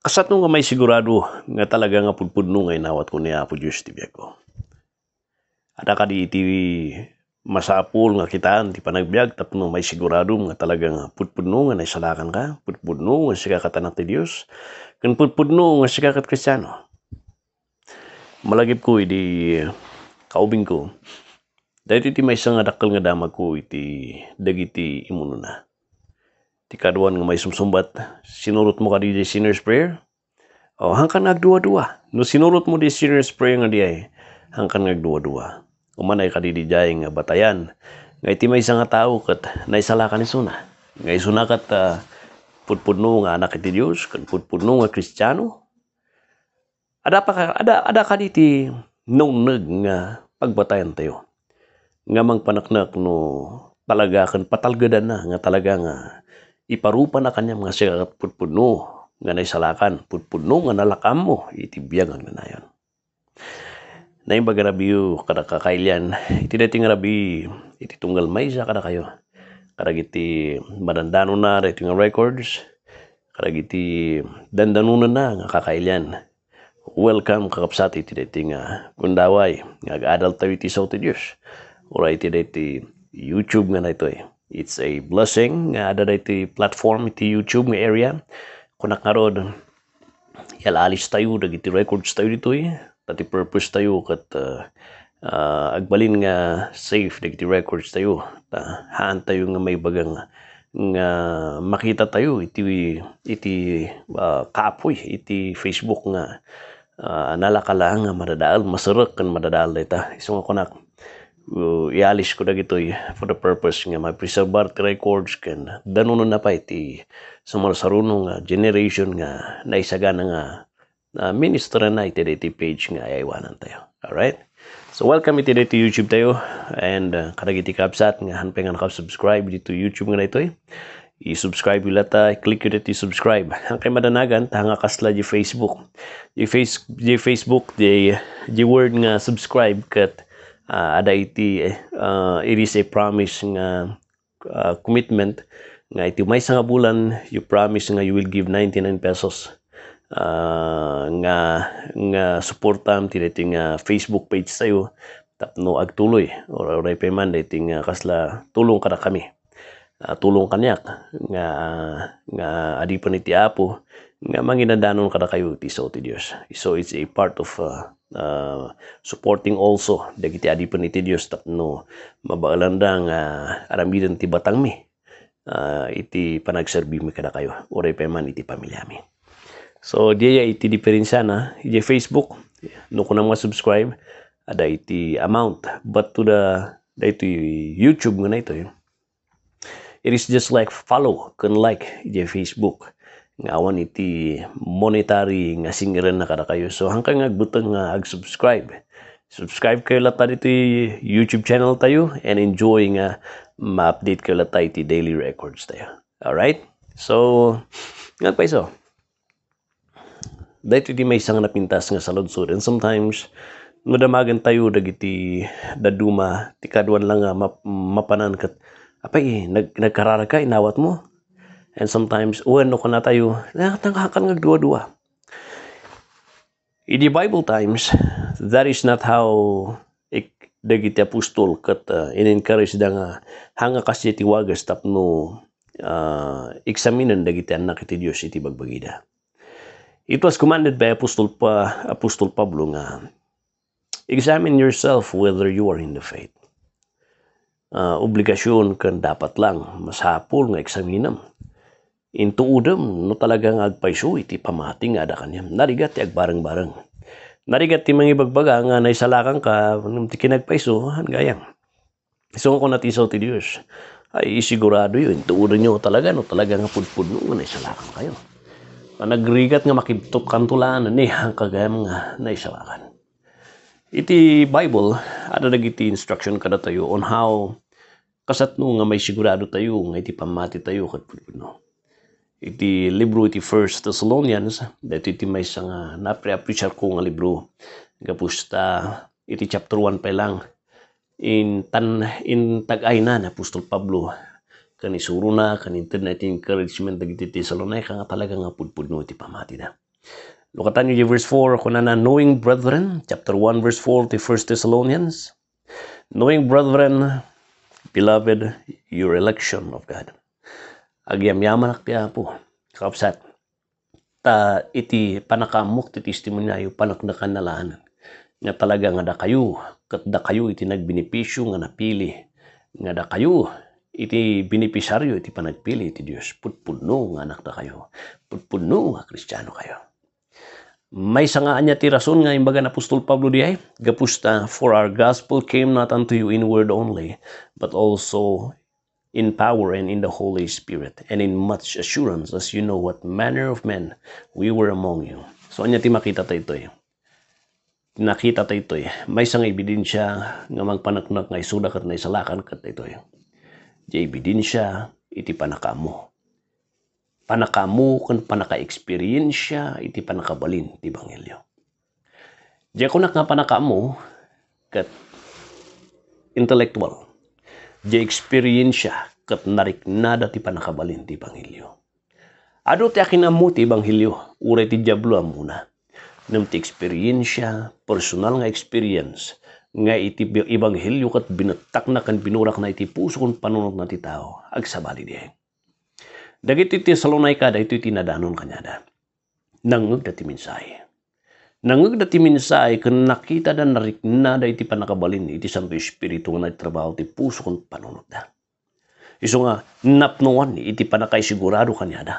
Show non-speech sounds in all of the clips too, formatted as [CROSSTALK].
Kasat nung nga may sigurado nga talaga nga pudpud nga inawat ko ni Apo Diyos ti ko. Ada ka di iti masapul nga kitaan ti panagbiag tapno may sigurado nga talaga nga pudpudno nga naisalakan ka, pudpudno nga sikakat anak ti Dios, ken pudpudno nga sikakat Kristiyano. Malagip ko iti kaubing ko. Dahil iti may isang adakal nga damag ko iti dagiti imuno na tikaduan nga may sumsumbat sinurot mo ka di sinner's prayer o hangkan agduwa-duwa no sinurot mo di sinner's prayer nga ay, hangkan agduwa-duwa umanay ka di dijay nga batayan nga iti may nga tao kat naisala ka ni suna nga isuna kat uh, ah, pudpudno nga anak iti Dios kat pudpudno nga Kristiyano ada pa ka, ada ada ka diti nuneg nga pagbatayan tayo nga mangpanaknak no talaga kan patalgadan na nga talaga nga Iparupa na kanya mga sigat putpuno nga naisalakan. Putpuno nga nalakam mo. Itibiyag ang nanayon. Naimbaga rabi yu kada kakailan. Itinating rabi. Ititunggal may isa kada kayo. Kada giti madandano na nga records. Kada giti dandanunan na nga kakailan. Welcome kakapsati iti dating nga ah, kundaway. nga adult tayo iti sa Diyos. Ura iti dating YouTube nga na ito eh. It's a blessing nga ada iti platform iti YouTube nga area. Kunak nga rod, yalalis tayo, dagiti records tayo dito eh. Tati purpose tayo kat uh, uh, agbalin nga safe dagiti records tayo. Ta, haan tayo nga may bagang nga makita tayo iti iti uh, kapoy iti Facebook nga uh, nalakalang nga madadaal masarek kan madadaal dita. Eh, so nga kunak uh, ialis ko na gitoy eh, for the purpose nga may preserve ti records ken danuno na pa iti sumarasaruno nga ah, generation nga naisaga nga na minister na iti iti page nga ayawanan tayo. Alright? So welcome iti dito YouTube tayo and uh, kanag kapsat nga hanpay nga nakasubscribe dito YouTube nga na ito eh. I-subscribe yung lata, click yun iti subscribe. Ang kay madanagan, tanga kasla di Facebook. Di, face, di Facebook, di, di word nga subscribe kat uh, ada iti uh, it eh. ah, is a eh, promise nga uh, commitment nga iti may nga bulan you promise nga you will give 99 pesos uh, nga nga suportahan ti dating uh, Facebook page sayo tapno agtuloy or oray payman dating uh, kasla tulong kada kami uh, tulong kanyak nga nga adi pa ni ti Apo nga manginadanon kada kayo ti so ti Dios so it's a part of uh, uh, supporting also dagiti adipon iti Dios tapno mabaalandang uh, aramiden ti batang mi uh, iti panagserbi mi kada kayo uray pa man iti pamilya mi so diya iti diferensya na iti Facebook no kuna mga subscribe ada iti amount but to the dito YouTube nga na ito yun eh. it is just like follow can like iti Facebook nga awan iti monetary nga singiran na kada kayo. So nga agbutang nga ag-subscribe. Subscribe kayo lata dito YouTube channel tayo and enjoy nga ma-update kayo lata iti daily records tayo. Alright? So, nga pa iso. Dahil iti may isang napintas nga sa lodsod and sometimes nudamagan tayo dagiti daduma ti kadwan lang nga map, mapanan kat apay nag, nagkararaka, inawat mo And sometimes, uwan no ko na tayo, nakatangkakan nga duwa-duwa. In the Bible times, that is not how ik dagiti apostol kat uh, in-encourage da nga hanga kasi ti wagas tapno uh, examinan dagiti anak iti Dios iti bagbagida. It was commanded by Apostol, pa Apostol Pablo nga examine yourself whether you are in the faith. Uh, obligasyon kan dapat lang mas hapol nga eksaminam Into udem, no talagang agpaiso iti pamati nga ada kanyam. Narigat ti agbarang-barang. Narigat ti mga ibagbaga nga naisalakang ka, nung ti kinagpaiso, han gayang. So ko natin sa ti Diyos. Ay sigurado yun, into udem nyo talaga, no talagang pudpud no, nga naisalakang kayo. Panagrigat ah, nga makibtok kantulanan ni eh, ang kagayam nga naisalakan. Iti Bible, ada dagiti instruction kada tayo on how kasatno nga may sigurado tayo nga iti pamati tayo kat pudpud no iti libro iti First Thessalonians dito iti may nga ah, napre-appreciate ko nga libro gapos iti chapter 1 pa lang in tan in tagay na na Apostol Pablo kan isuro na iti internet encouragement dagiti Thessalonica nga talaga nga pudpudno iti pamati da Lukatan niyo verse 4 kunana knowing brethren chapter 1 verse 4 ti First Thessalonians knowing brethren beloved your election of God agyamyaman akyapo kapsat ta iti panakamok ti testimonyo panaknakan kanalaan nga talaga nga da kayo kat da kayo iti nagbenepisyo nga napili nga da kayo iti binipisaryo iti panagpili iti Dios putpudno nga anak da kayo putpudno nga kristyano kayo may sangaan niya ti rason nga imbaga na Apostol Pablo diay ay, gapusta, for our gospel came not unto you in word only, but also in power and in the Holy Spirit, and in much assurance, as you know what manner of men we were among you. So, anya ti tayo ito eh. Nakita tayo ito eh. May isang ebidensya nga magpanaknak nga isuda kat na isalakan kat ito eh. Di ebidensya iti panakamo. Panakamo kan panaka-experiencia iti panakabalin ti Bangilyo. Di ako nak nga panakamo kat intellectual di eksperyensya kat nada ti panakabalin ti Bangilyo. Ado ti akinamuti Bangilyo, uray ti Diablo amuna. Nam ti eksperyensya, personal nga experience, nga iti Ebanghelyo kat binatak na kan binurak na iti puso kon panunot na ti tao, agsabali di. Dagiti ti Salonay kada ito nadanon kanyada. Nangag ti minsay. Nangag timin minsay kung nakita narik narikna da iti panakabalin iti Santo Espiritu na trabaho ti puso panonot panunod da. Iso nga napnuan iti panakaisigurado kanya da.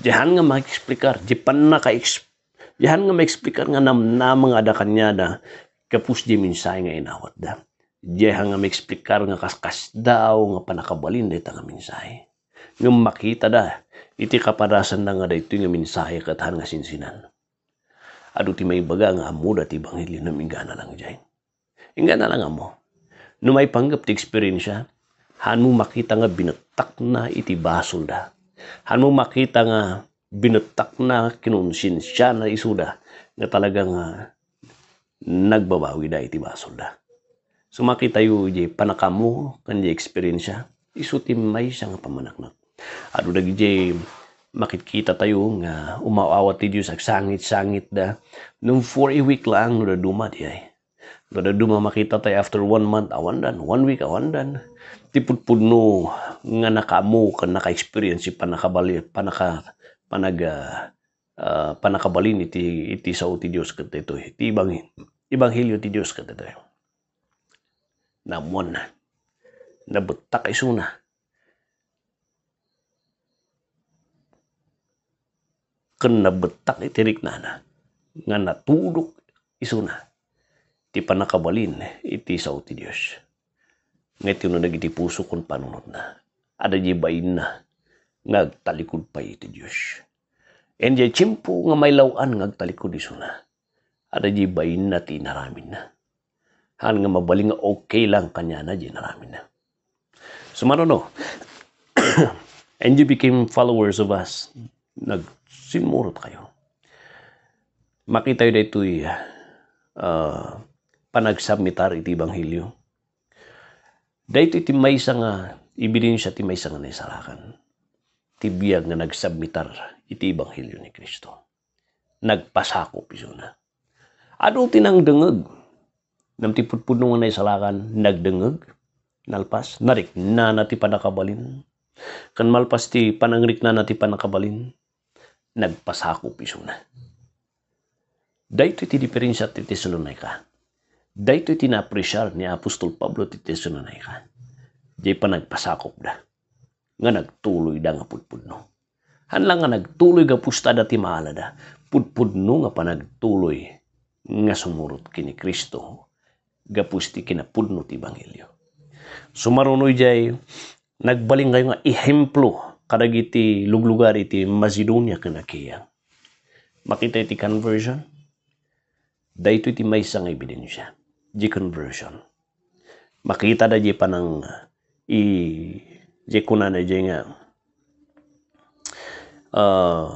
Dihan nga makiksplikar, di panakaisigurado Dihan nga makiksplikar nga namnama ada kan da kanya da kapus di minsay nga inawat da. Diyan nga makiksplikar nga kaskas daw nga panakabalin da nga minsay. Nga makita da iti kapadasan na nga da ito nga minsay katahan nga sinsinan. adu ti may baga nga muda ti bangilyo na ingana lang dyan. Ingana lang mo. No may panggap ti eksperyensya, han mo makita nga binatak na iti basol da. Han mo makita nga binatak na kinonsinsya na isuda nga talagang uh, nagbabawi da iti basol da. So makita yu je panakamo kanya eksperyensya, iso ti may siya nga pamanaknak. Adu dagi je makikita tayo nga umaawat ti Dios ag sangit-sangit da nung for a week lang no duma di ay no makita tayo after one month awandan one week awandan ti pudpudno nga nakamo kan naka-experience pa nakabali panaka panag uh, ah, ah, panakabalin iti iti sao ti Dios ket ito iti ibang ebanghelyo ti Dios ket ito namuan na nabutak isuna ken betak itirik nana nga natudok isuna ti panakabalin eh, iti sao ti Dios nga iti no dagiti puso kun panunod na ada di na nagtalikod pa iti Dios en di chimpo nga may maylawan ngagtalikod isuna ada di na tinaramin na han nga mabaling nga okay lang kanya na di naramin na so, manono, and you [COUGHS] became followers of us nag sinmurot kayo. Makita yun dito'y uh, ah, panagsamitar iti Banghilyo. Dito iti may isang uh, ebidensya iti may isang naisalakan. Iti nga nagsamitar iti Banghilyo ni Kristo. Nagpasakop iso na. Adong tinangdangag nam ti pudpudno nga naisalakan nagdengeg nalpas narik na nati panakabalin kan malpas ti panangrik na nati panakabalin nagpasakop isuna. Dahito iti diferensya ti Tesalonica. Dahito iti napresyar ni Apostol Pablo ti Tesalonica. Di pa nagpasakop da. Nga nagtuloy da nga pudpudno. Hanlang nga nagtuloy nga pusta da ti maala da. Pudpudno nga pa nagtuloy nga sumurot kini Kristo. Gapusti kinapudno ti Bangilyo. Sumarunoy jay, nagbaling kayo nga ihemplo kadag iti luglugar iti Macedonia kanakiya. Makita iti conversion. Dahito iti may isang ebidensya. Di conversion. Makita da di pa ng i di kuna na di nga uh,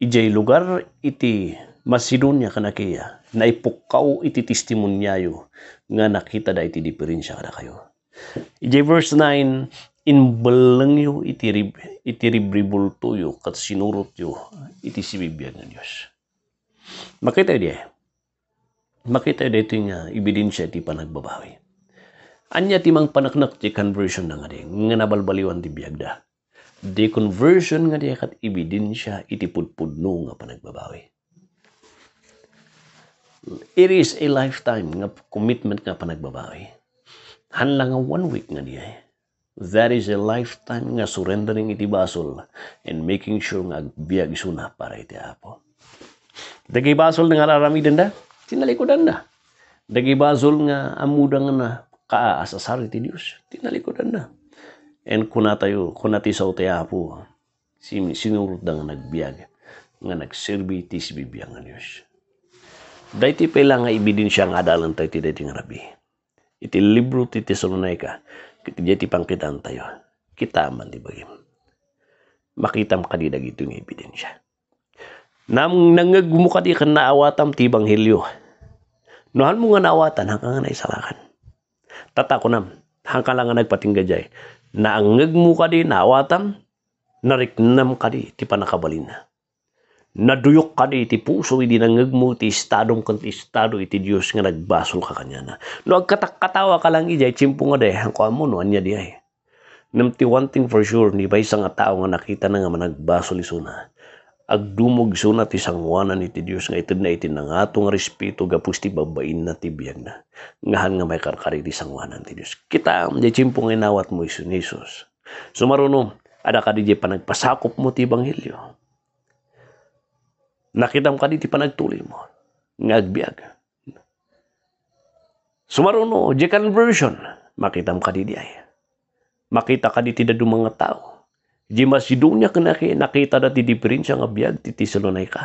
ijay lugar iti Macedonia kanakiya na ipukaw iti testimonyayo nga nakita da iti diferensya kada kayo. Ijay verse 9 inbalang yo itirib, itiribribol to yo kat sinurot yo iti sibibiyag ng Diyos. Makita yo diya. Makita yo dito nga ebidensya iti panagbabawi. Anya timang panaknak ti conversion na nga di, nga nabalbaliwan ti biyag Di conversion nga di kat ebidensya iti pudpudno nga panagbabawi. It is a lifetime nga commitment nga panagbabawi. Hanlang nga one week nga diya. That is a lifetime nga surrendering iti basol and making sure nga agbiag suna para iti apo. Dagi basol nga aramiden da, tinalikodan da. Dagi basol nga amudang na kaasasar iti Dios, tinalikodan da. And kuna tayo, kuna ti ti apo, sinurot da nga nagbiag, nga nagserbi iti si bibiyang nga Dios. Daiti pala nga ibidin siya nga adalan tayo ti dating rabi. Iti libro ti Tesalonica, Jadi pangkitaan tayo. man, di bagim. Makitam kanina gitu ng ebidensya. Nam nangagumukat ikan naawatam ti banghilyo. Nuhan mo nga naawatan hanggang nga naisalakan. Tata ko nam, hanggang nga nagpatingga jay. Naangag mo di naawatam, nariknam ka di ti panakabalin na naduyok ka di iti puso, iti nangagmo, iti estadong kontestado, iti Diyos nga nagbasol ka kanya na. No, agkatakatawa ka lang ijay, chimpo nga dahil, ang kuamo, no, anya di ay. Namti one thing for sure, ni ba isang tao nga nakita na nga managbasol isuna. Agdumog suna iti sangwanan iti Diyos nga itid na itin nga atong respeto gapos ti babain na ti biyag na. Ngahan nga may karkari ti sangwanan iti Diyos. Kita, di chimpo nga inawat mo isun Isus. Sumaruno, ada ka di panagpasakop mo ti Ebanghelyo Nakita mo kaditi panagtuloy mo. Ngagbiag. Sumaruno, di conversion. Makita mo kaditi ay. Makita kaditi da mga tao. Di Macedonia kanaki, nakita da ti diferensya nga biag ti ka.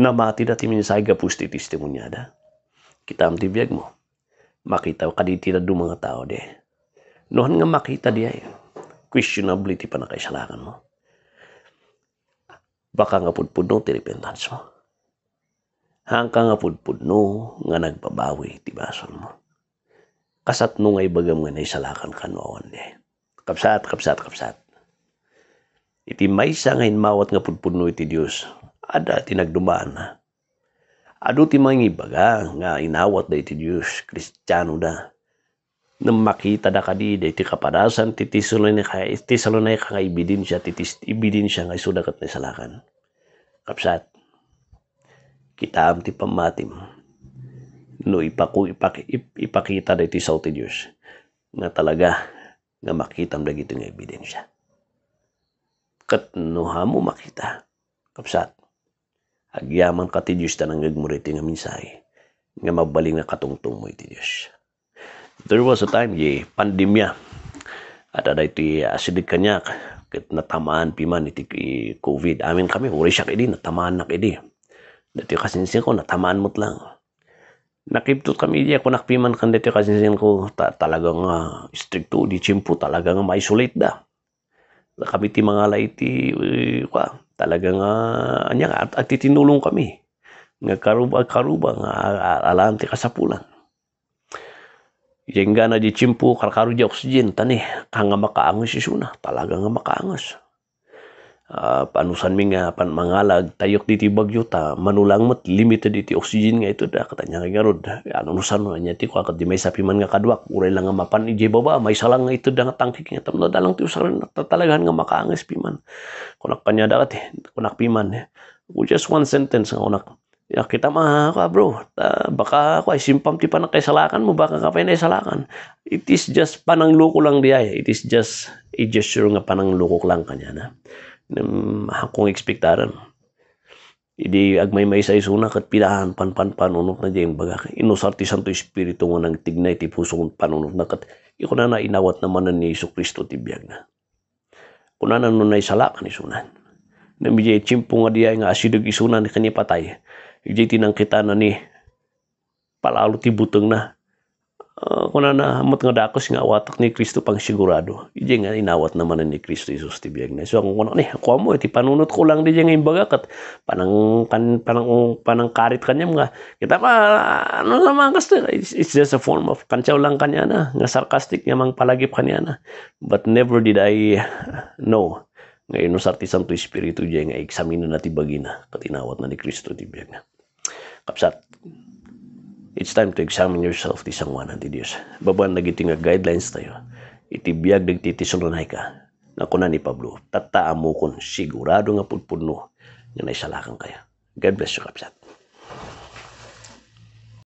Namati da ti minsay gapus ti testimonya da. Kita ti biag mo. Makita kaditi da mga tao de. Noon nga makita di ay. Questionably ti panakaisalakan mo baka nga pudpud no ti repentance mo. Hangka nga pudpud no nga nagpabawi ti basol mo. Kasat no nga ibagam nga naisalakan ka no awan di. Kapsat, kapsat, kapsat. Iti maysa nga inmawat nga pudpud no iti Dios ada ti nagdumaan na. Ado ti mga ibaga nga inawat da iti Dios Kristiyano da. Nang makita da kadi da iti kapadasan ti Tesalonica, Tesalonica nga ibidin siya, ti ibidin siya nga isudakat na salakan. Kapsat, kita ti pamatim. No ipaku ipak, ipakita dito sa ti News nga talaga nga makitam dagiti nga ebidensya. Kat no hamo makita. Kapsat, agyaman ka ti Dios tanang gagmuriti nga minsay nga mabaling nga katungtong mo iti Dios. There was a time, ye, pandemya, at aday ti asidig kanyak, ket natamaan piman iti COVID. Amin kami, uri siya kidi, natamaan na kidi. Dati kasinsin ko, natamaan mo't lang. Nakiptot kami di ako nakpiman kan dati kasinsin ko, ta talagang uh, ah, strict di chimpo, talagang ah, ma-isolate da. Kami ti mga laiti, uh, kwa, talagang uh, anya, at, at itinulong kami. Nga karuba, karuba, nga alante kasapulan. Yenga na di cimpu karkaru di oksigen tani kanga angus isuna talaga nga angus. Uh, panusan minga pan mangalag tayok di tibag yuta, manulang mat limited diti oksigen nga itu dah katanya nga garod ano nusan nga nyati ko di may sapiman nga kadwak uray lang nga mapan ije baba may salang nga ito da nga tangkik nga tamno dalang ti usaran tatalagan nga piman kunak panya dagat eh kunak piman eh. just one sentence nga kunak Ya, kita mah ka bro. Ta, baka ako ay simpam ti panang kaisalakan mo, baka ka pa naisalakan. It is just panang luko lang di ay. It is just a gesture nga panang luko lang kanya na. Um, akong ekspektaran. Idi agmay may sa isuna kat pilahan pan pan panunok na diyan baga. Inusar ti Santo Espiritu nga nang tignay ti puso kong panunot na kat iko na inawat naman ni Iso Kristo ti biyag na. Kunanan nun na isalakan isunan. Namijay chimpo nga diya nga asidag isunan kanya patay tinang kita na ni palalo ti buteng na uh, kuna na amat nga dakos nga watak ni Kristo pang sigurado ijay nga inawat naman ni Kristo Jesus ti biyag na so ang kuna ni ako mo ti panunot ko lang di nga imbaga kat panang pan, panang panang karit kanyam nga kita pa ano sa mga kasto it's just a form of kansaw lang kanya na nga sarcastic nga mang palagip kanya na but never did I know ngayon, sa artisan to espiritu diya nga eksamina na tibagin na patinawat na ni Kristo tibiyag na. Kapsat, it's time to examine yourself ti sangwanan ti Dios. Babaan, nagiti nga guidelines tayo. Itibiyag nagtitisunanay ka na kunan ni Pablo. Tataa mo sigurado nga pudpudno nga naisalakan kayo. God bless you kapsat.